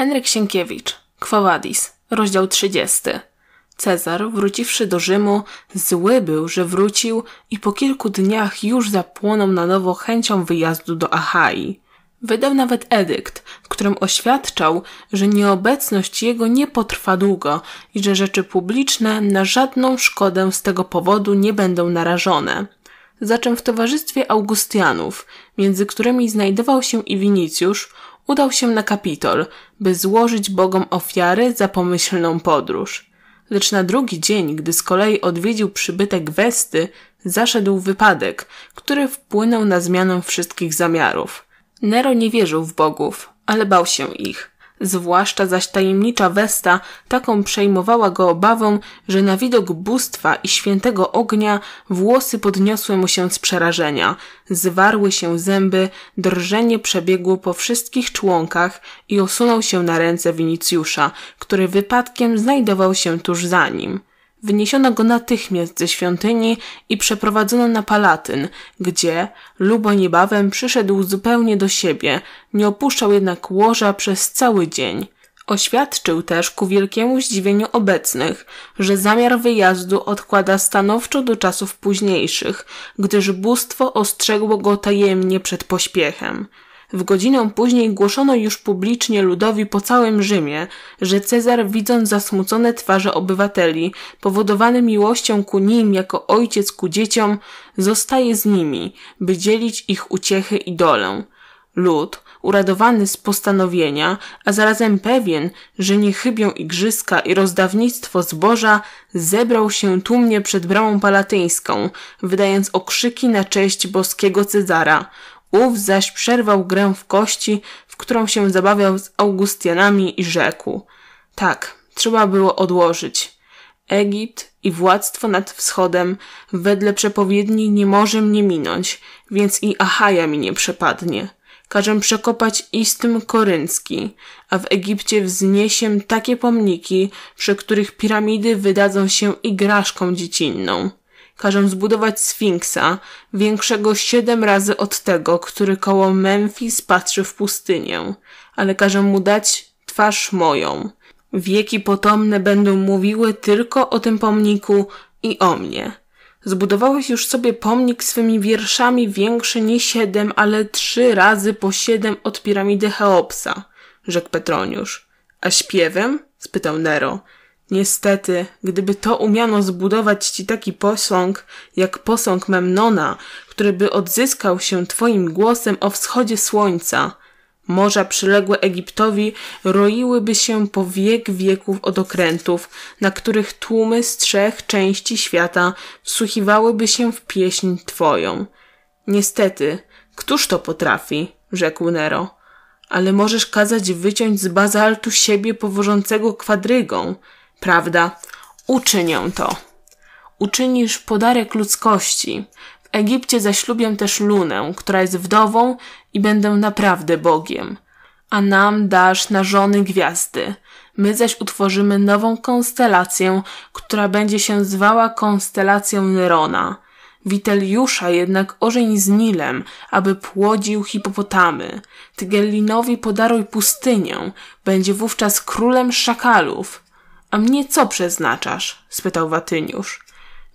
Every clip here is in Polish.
Henryk Sienkiewicz, Kwowadis, rozdział 30. Cezar, wróciwszy do Rzymu, zły był, że wrócił i po kilku dniach już zapłonął na nowo chęcią wyjazdu do Achai. Wydał nawet edykt, w którym oświadczał, że nieobecność jego nie potrwa długo i że rzeczy publiczne na żadną szkodę z tego powodu nie będą narażone. Zaczem w towarzystwie Augustianów, między którymi znajdował się i Winicjusz, udał się na Kapitol, by złożyć bogom ofiary za pomyślną podróż. Lecz na drugi dzień, gdy z kolei odwiedził przybytek Westy, zaszedł wypadek, który wpłynął na zmianę wszystkich zamiarów. Nero nie wierzył w bogów, ale bał się ich. Zwłaszcza zaś tajemnicza Westa taką przejmowała go obawą, że na widok bóstwa i świętego ognia włosy podniosły mu się z przerażenia. Zwarły się zęby, drżenie przebiegło po wszystkich członkach i osunął się na ręce Winicjusza, który wypadkiem znajdował się tuż za nim. Wyniesiono go natychmiast ze świątyni i przeprowadzono na Palatyn, gdzie Lubo niebawem przyszedł zupełnie do siebie, nie opuszczał jednak łoża przez cały dzień. Oświadczył też ku wielkiemu zdziwieniu obecnych, że zamiar wyjazdu odkłada stanowczo do czasów późniejszych, gdyż bóstwo ostrzegło go tajemnie przed pośpiechem. W godzinę później głoszono już publicznie ludowi po całym Rzymie, że Cezar, widząc zasmucone twarze obywateli, powodowany miłością ku nim jako ojciec ku dzieciom, zostaje z nimi, by dzielić ich uciechy i dolę. Lud, uradowany z postanowienia, a zarazem pewien, że nie chybią igrzyska i rozdawnictwo zboża, zebrał się tłumnie przed bramą palatyńską, wydając okrzyki na cześć boskiego Cezara. Ów zaś przerwał grę w kości, w którą się zabawiał z Augustianami i rzekł. Tak, trzeba było odłożyć. Egipt i władztwo nad wschodem wedle przepowiedni nie może mnie minąć, więc i Achaja mi nie przepadnie. Każę przekopać istym korynski, a w Egipcie wzniesiem takie pomniki, przy których piramidy wydadzą się igraszką dziecinną. Każę zbudować Sfinksa, większego siedem razy od tego, który koło Memphis patrzy w pustynię, ale każę mu dać twarz moją. Wieki potomne będą mówiły tylko o tym pomniku i o mnie. Zbudowałeś już sobie pomnik swymi wierszami większy nie siedem, ale trzy razy po siedem od piramidy Cheopsa, rzekł Petroniusz. A śpiewem? spytał Nero. Niestety, gdyby to umiano zbudować ci taki posąg, jak posąg Memnona, który by odzyskał się twoim głosem o wschodzie słońca, morza przyległe Egiptowi roiłyby się po wiek wieków od okrętów, na których tłumy z trzech części świata wsłuchiwałyby się w pieśń twoją. Niestety, któż to potrafi? rzekł Nero. Ale możesz kazać wyciąć z bazaltu siebie powożącego kwadrygą – prawda, uczynię to. Uczynisz podarek ludzkości. W Egipcie zaślubię też Lunę, która jest wdową i będę naprawdę Bogiem. A nam dasz na żony gwiazdy. My zaś utworzymy nową konstelację, która będzie się zwała konstelacją Nerona. Witeliusza jednak ożeń z Nilem, aby płodził hipopotamy. Tygellinowi podaruj pustynię, będzie wówczas królem szakalów. A mnie co przeznaczasz? spytał Watyniusz.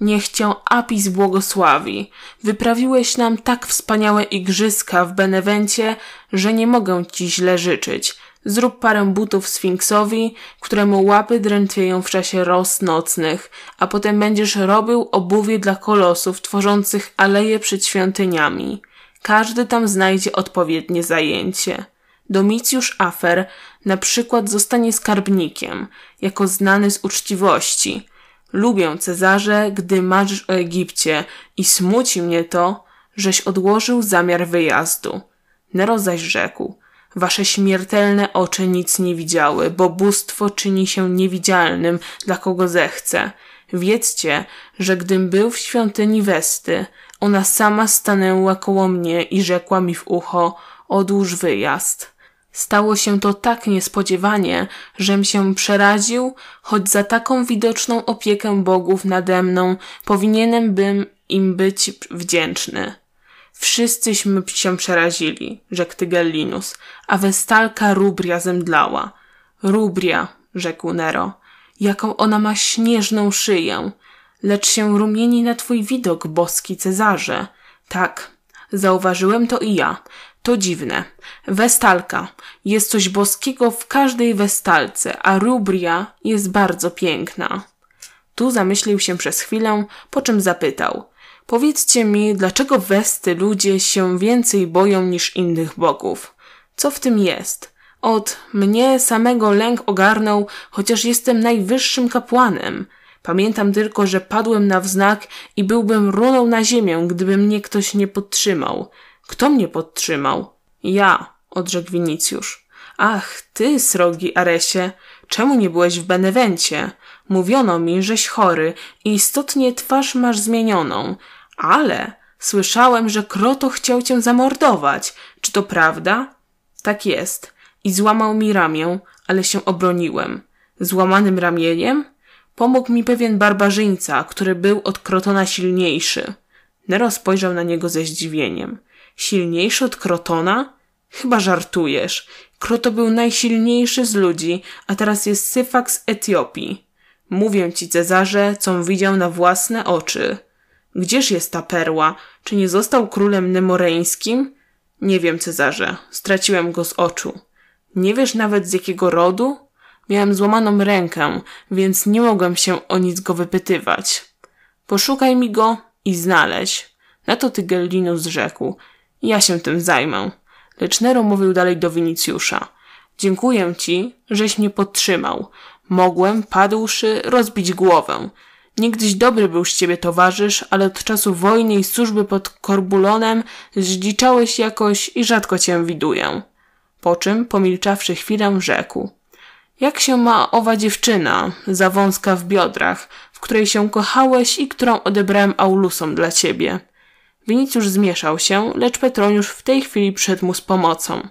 Niech cię Apis błogosławi. Wyprawiłeś nam tak wspaniałe igrzyska w Benewencie, że nie mogę ci źle życzyć. Zrób parę butów Sfinksowi, któremu łapy drętwieją w czasie roz nocnych, a potem będziesz robił obuwie dla kolosów tworzących aleje przed świątyniami. Każdy tam znajdzie odpowiednie zajęcie. Domicjusz Afer na przykład zostanie skarbnikiem, jako znany z uczciwości. Lubię Cezarze, gdy marzysz o Egipcie i smuci mnie to, żeś odłożył zamiar wyjazdu. Nero zaś rzekł, wasze śmiertelne oczy nic nie widziały, bo bóstwo czyni się niewidzialnym dla kogo zechce. Wiedzcie, że gdym był w świątyni Westy, ona sama stanęła koło mnie i rzekła mi w ucho, odłóż wyjazd. Stało się to tak niespodziewanie, żem się przeraził, choć za taką widoczną opiekę bogów nade mną powinienem bym im być wdzięczny. Wszyscyśmy się przerazili, rzekł Tygellinus, a westalka Rubria zemdlała. Rubria, rzekł Nero, jaką ona ma śnieżną szyję, lecz się rumieni na twój widok, boski Cezarze. Tak, zauważyłem to i ja. To dziwne. Westalka. Jest coś boskiego w każdej westalce, a rubria jest bardzo piękna. Tu zamyślił się przez chwilę, po czym zapytał. Powiedzcie mi, dlaczego westy ludzie się więcej boją niż innych bogów? Co w tym jest? Od mnie samego lęk ogarnął, chociaż jestem najwyższym kapłanem. Pamiętam tylko, że padłem na wznak i byłbym runął na ziemię, gdyby mnie ktoś nie podtrzymał. Kto mnie podtrzymał? Ja, odrzekł Winicjusz. Ach, ty, srogi Aresie, czemu nie byłeś w Benewencie? Mówiono mi, żeś chory i istotnie twarz masz zmienioną, ale słyszałem, że Kroto chciał cię zamordować. Czy to prawda? Tak jest. I złamał mi ramię, ale się obroniłem. Złamanym ramieniem? Pomógł mi pewien barbarzyńca, który był od Krotona silniejszy. Nero spojrzał na niego ze zdziwieniem. Silniejszy od Krotona? Chyba żartujesz. Kroto był najsilniejszy z ludzi, a teraz jest Syfax z Etiopii. Mówię ci, Cezarze, com widział na własne oczy. Gdzież jest ta perła? Czy nie został królem nemoreńskim? Nie wiem, Cezarze. Straciłem go z oczu. Nie wiesz nawet z jakiego rodu? Miałem złamaną rękę, więc nie mogłem się o nic go wypytywać. Poszukaj mi go i znaleźć. Na to Tygellinu rzekł. Ja się tym zajmę. Lecz Nero mówił dalej do Winicjusza. Dziękuję ci, żeś mnie podtrzymał. Mogłem, padłszy, rozbić głowę. Niegdyś dobry był z ciebie towarzysz, ale od czasu wojny i służby pod Korbulonem zdziczałeś jakoś i rzadko cię widuję. Po czym, pomilczawszy chwilę, rzekł. Jak się ma owa dziewczyna, zawąska w biodrach, w której się kochałeś i którą odebrałem aulusom dla ciebie? Winicjusz zmieszał się, lecz Petroniusz w tej chwili przyszedł mu z pomocą.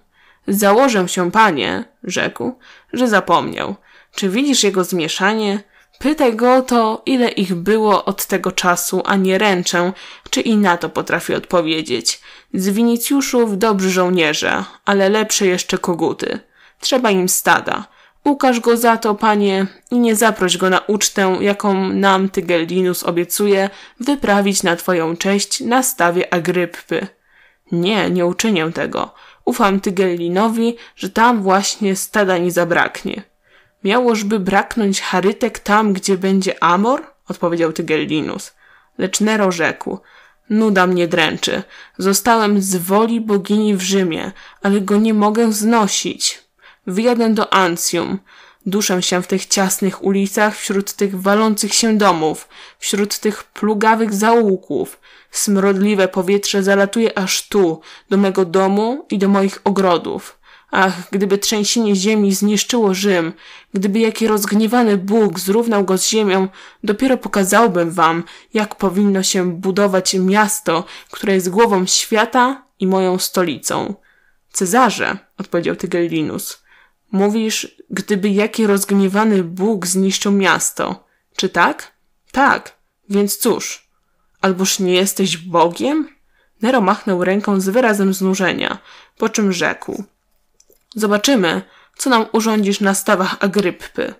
Założę się, panie, rzekł, że zapomniał. Czy widzisz jego zmieszanie? Pytaj go o to, ile ich było od tego czasu, a nie ręczę, czy i na to potrafi odpowiedzieć. Z Winicjuszów dobrzy żołnierze, ale lepsze jeszcze koguty. Trzeba im stada. Ukaż go za to, panie, i nie zaproś go na ucztę, jaką nam Tygellinus obiecuje wyprawić na twoją cześć na stawie Agryppy. Nie, nie uczynię tego. Ufam Tygellinowi, że tam właśnie stada nie zabraknie. Miałożby braknąć charytek tam, gdzie będzie Amor? odpowiedział Tygellinus. Lecz Nero rzekł, nuda mnie dręczy. Zostałem z woli bogini w Rzymie, ale go nie mogę znosić. Wyjadę do Ancjum. Duszę się w tych ciasnych ulicach, wśród tych walących się domów, wśród tych plugawych zaułków. Smrodliwe powietrze zalatuje aż tu, do mego domu i do moich ogrodów. Ach, gdyby trzęsienie ziemi zniszczyło Rzym, gdyby jaki rozgniewany Bóg zrównał go z ziemią, dopiero pokazałbym wam, jak powinno się budować miasto, które jest głową świata i moją stolicą. Cezarze, odpowiedział Tygellinus. Mówisz, gdyby jaki rozgniewany Bóg zniszczył miasto. Czy tak? Tak, więc cóż. Alboż nie jesteś Bogiem? Nero machnął ręką z wyrazem znużenia, po czym rzekł. Zobaczymy, co nam urządzisz na stawach Agryppy.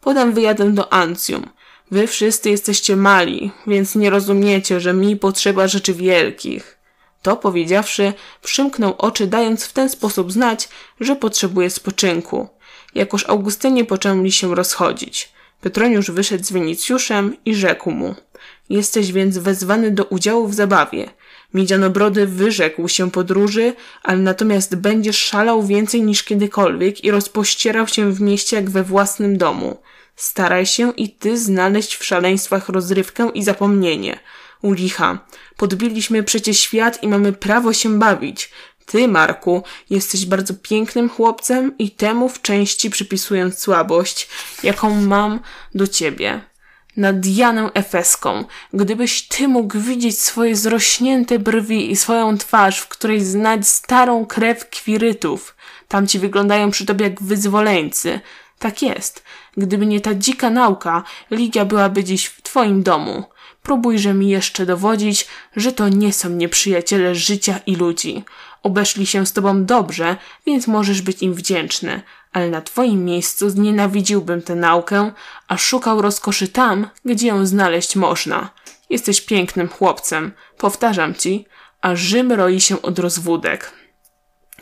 Potem wyjadę do Ancjum. Wy wszyscy jesteście mali, więc nie rozumiecie, że mi potrzeba rzeczy wielkich. To powiedziawszy, przymknął oczy, dając w ten sposób znać, że potrzebuje spoczynku. Jakoż Augustynie poczęli się rozchodzić. Petroniusz wyszedł z Winicjuszem i rzekł mu: Jesteś więc wezwany do udziału w zabawie. Miedzianobrody wyrzekł się podróży, ale natomiast będziesz szalał więcej niż kiedykolwiek i rozpościerał się w mieście jak we własnym domu. Staraj się i ty znaleźć w szaleństwach rozrywkę i zapomnienie u licha. Podbiliśmy przecież świat i mamy prawo się bawić. Ty, Marku, jesteś bardzo pięknym chłopcem i temu w części przypisuję słabość, jaką mam do ciebie. Na Dianę Efeską, gdybyś ty mógł widzieć swoje zrośnięte brwi i swoją twarz, w której znać starą krew kwirytów. Tam ci wyglądają przy tobie jak wyzwoleńcy. Tak jest. Gdyby nie ta dzika nauka, Ligia byłaby dziś w twoim domu próbujże mi jeszcze dowodzić, że to nie są nieprzyjaciele życia i ludzi. Obeszli się z tobą dobrze, więc możesz być im wdzięczny, ale na twoim miejscu znienawidziłbym tę naukę, a szukał rozkoszy tam, gdzie ją znaleźć można. Jesteś pięknym chłopcem, powtarzam ci, a Rzym roi się od rozwódek.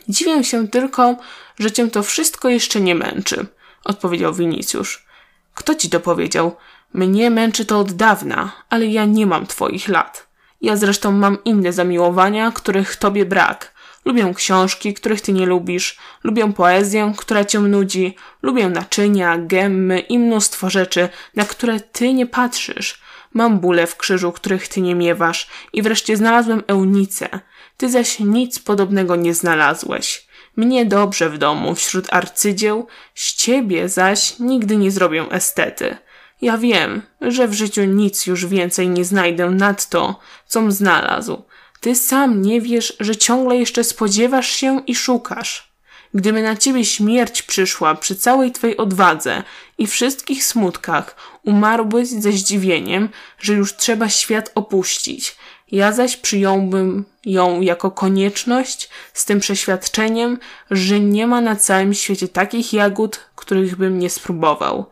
Dziwię się tylko, że cię to wszystko jeszcze nie męczy, odpowiedział Winicjusz. Kto ci to powiedział? Mnie męczy to od dawna, ale ja nie mam twoich lat. Ja zresztą mam inne zamiłowania, których tobie brak. Lubię książki, których ty nie lubisz, lubię poezję, która cię nudzi, lubię naczynia, gemmy i mnóstwo rzeczy, na które ty nie patrzysz. Mam bóle w krzyżu, których ty nie miewasz i wreszcie znalazłem eunicę. Ty zaś nic podobnego nie znalazłeś. Mnie dobrze w domu, wśród arcydzieł, z ciebie zaś nigdy nie zrobię estety. Ja wiem, że w życiu nic już więcej nie znajdę nad to, com znalazł. Ty sam nie wiesz, że ciągle jeszcze spodziewasz się i szukasz. Gdyby na ciebie śmierć przyszła przy całej twej odwadze i wszystkich smutkach, umarłbyś ze zdziwieniem, że już trzeba świat opuścić. Ja zaś przyjąłbym ją jako konieczność z tym przeświadczeniem, że nie ma na całym świecie takich jagód, których bym nie spróbował.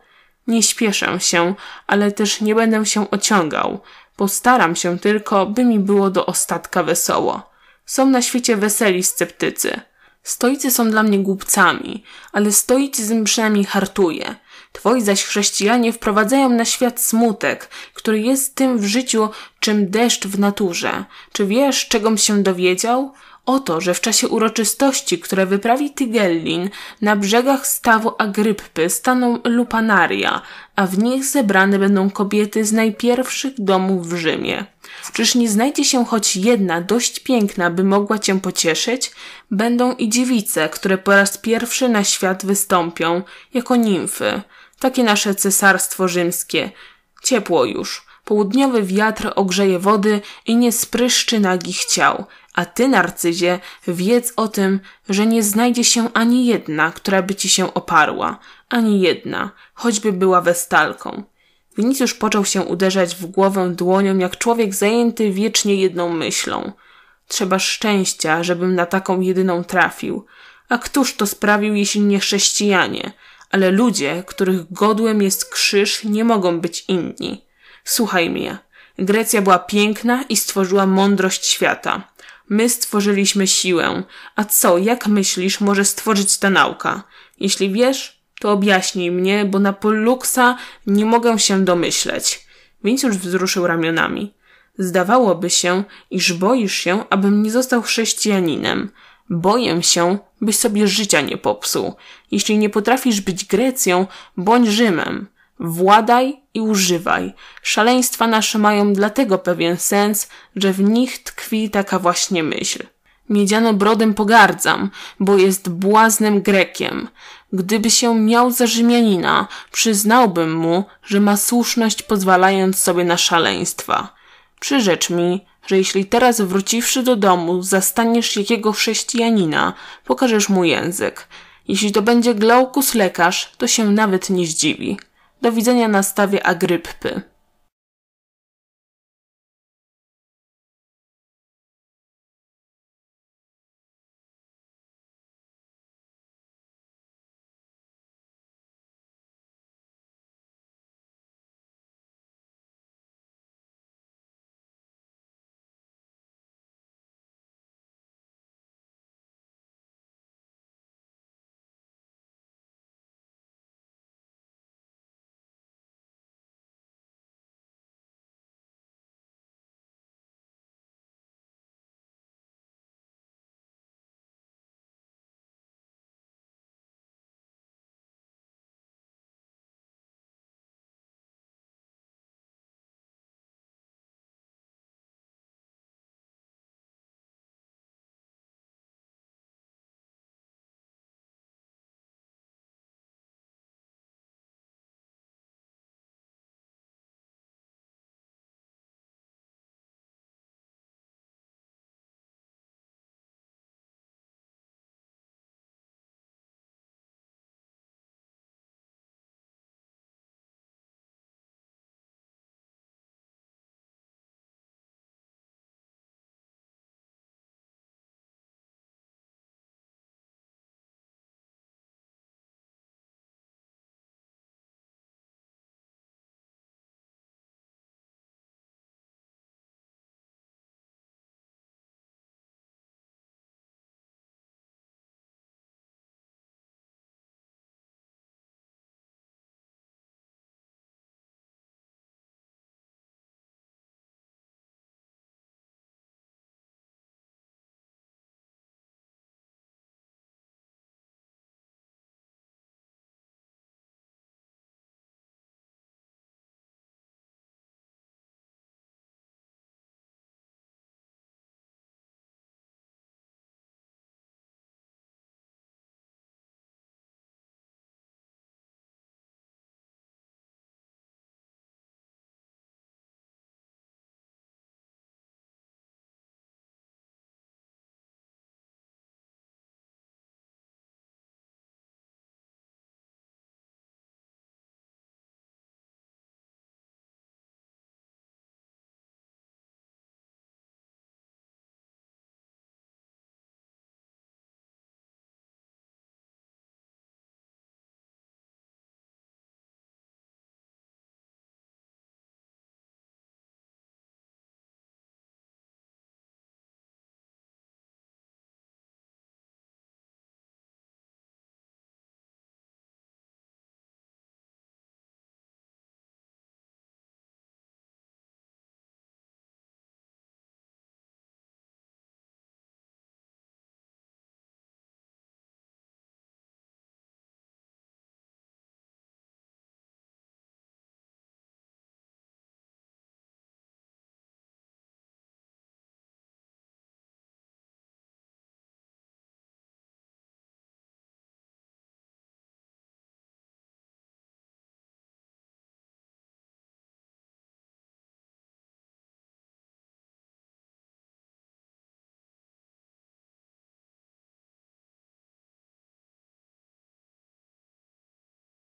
Nie śpieszę się, ale też nie będę się ociągał. Postaram się tylko, by mi było do ostatka wesoło. Są na świecie weseli sceptycy. Stoicy są dla mnie głupcami, ale stoicyzm przynajmniej hartuje. Twoi zaś chrześcijanie wprowadzają na świat smutek, który jest tym w życiu, czym deszcz w naturze. Czy wiesz, czegom się dowiedział? o to, że w czasie uroczystości, które wyprawi Tygellin, na brzegach stawu Agryppy staną lupanaria, a w nich zebrane będą kobiety z najpierwszych domów w Rzymie. Czyż nie znajdzie się choć jedna dość piękna, by mogła cię pocieszyć? Będą i dziewice, które po raz pierwszy na świat wystąpią, jako nimfy. Takie nasze cesarstwo rzymskie. Ciepło już. Południowy wiatr ogrzeje wody i nie spryszczy nagich ciał. A ty, narcyzie, wiedz o tym, że nie znajdzie się ani jedna, która by ci się oparła, ani jedna, choćby była westalką. Winicjusz począł się uderzać w głowę dłonią, jak człowiek zajęty wiecznie jedną myślą. Trzeba szczęścia, żebym na taką jedyną trafił. A któż to sprawił, jeśli nie chrześcijanie? Ale ludzie, których godłem jest krzyż, nie mogą być inni. Słuchaj mnie. Grecja była piękna i stworzyła mądrość świata. My stworzyliśmy siłę. A co, jak myślisz, może stworzyć ta nauka? Jeśli wiesz, to objaśnij mnie, bo na poluksa nie mogę się domyśleć. już wzruszył ramionami. Zdawałoby się, iż boisz się, abym nie został chrześcijaninem. Boję się, byś sobie życia nie popsuł. Jeśli nie potrafisz być Grecją, bądź Rzymem. Władaj i używaj. Szaleństwa nasze mają dlatego pewien sens, że w nich tkwi taka właśnie myśl. Miedziano brodem pogardzam, bo jest błaznem Grekiem. Gdyby się miał za Rzymianina, przyznałbym mu, że ma słuszność pozwalając sobie na szaleństwa. Przyrzecz mi, że jeśli teraz wróciwszy do domu zastaniesz jakiego chrześcijanina, pokażesz mu język. Jeśli to będzie Glaukus lekarz, to się nawet nie zdziwi. Do widzenia na stawie Agryppy.